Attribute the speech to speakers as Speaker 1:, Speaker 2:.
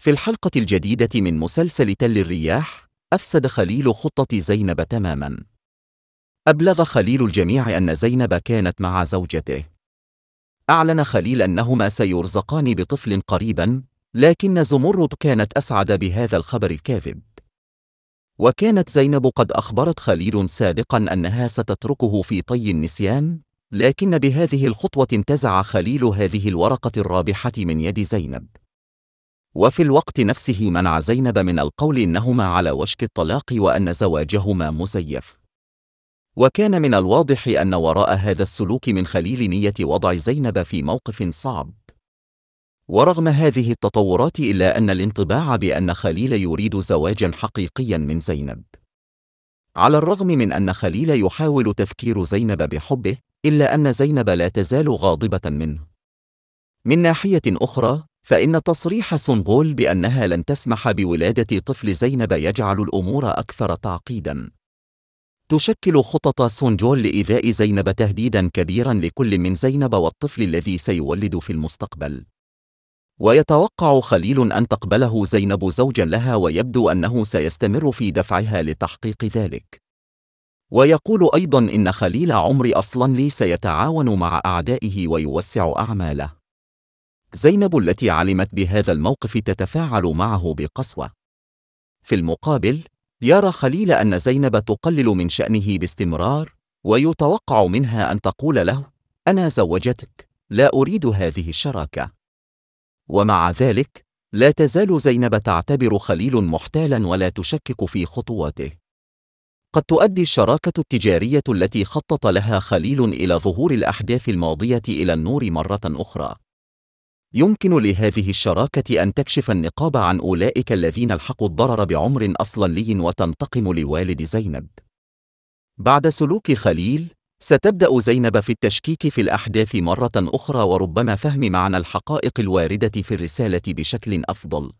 Speaker 1: في الحلقة الجديدة من مسلسل تل الرياح أفسد خليل خطة زينب تماما أبلغ خليل الجميع أن زينب كانت مع زوجته أعلن خليل أنهما سيرزقان بطفل قريبا لكن زمرد كانت أسعد بهذا الخبر الكاذب وكانت زينب قد أخبرت خليل سابقا أنها ستتركه في طي النسيان لكن بهذه الخطوة انتزع خليل هذه الورقة الرابحة من يد زينب وفي الوقت نفسه منع زينب من القول انهما على وشك الطلاق وان زواجهما مزيف وكان من الواضح ان وراء هذا السلوك من خليل نيه وضع زينب في موقف صعب ورغم هذه التطورات الا ان الانطباع بان خليل يريد زواجا حقيقيا من زينب على الرغم من ان خليل يحاول تفكير زينب بحبه الا ان زينب لا تزال غاضبه منه من ناحيه اخرى فإن تصريح سنغول بأنها لن تسمح بولادة طفل زينب يجعل الأمور أكثر تعقيداً. تشكل خطط سونجول لإيذاء زينب تهديداً كبيراً لكل من زينب والطفل الذي سيولد في المستقبل. ويتوقع خليل أن تقبله زينب زوجاً لها ويبدو أنه سيستمر في دفعها لتحقيق ذلك. ويقول أيضاً إن خليل عمر أصلاً لي سيتعاون مع أعدائه ويوسع أعماله. زينب التي علمت بهذا الموقف تتفاعل معه بقسوة. في المقابل، يرى خليل أن زينب تقلل من شأنه باستمرار، ويتوقع منها أن تقول له: أنا زوجتك، لا أريد هذه الشراكة. ومع ذلك، لا تزال زينب تعتبر خليل محتالا ولا تشكك في خطواته. قد تؤدي الشراكة التجارية التي خطط لها خليل إلى ظهور الأحداث الماضية إلى النور مرة أخرى. يمكن لهذه الشراكة أن تكشف النقاب عن أولئك الذين الحقوا الضرر بعمر أصلا لي وتنتقم لوالد زينب. بعد سلوك خليل، ستبدأ زينب في التشكيك في الأحداث مرة أخرى وربما فهم معنى الحقائق الواردة في الرسالة بشكل أفضل.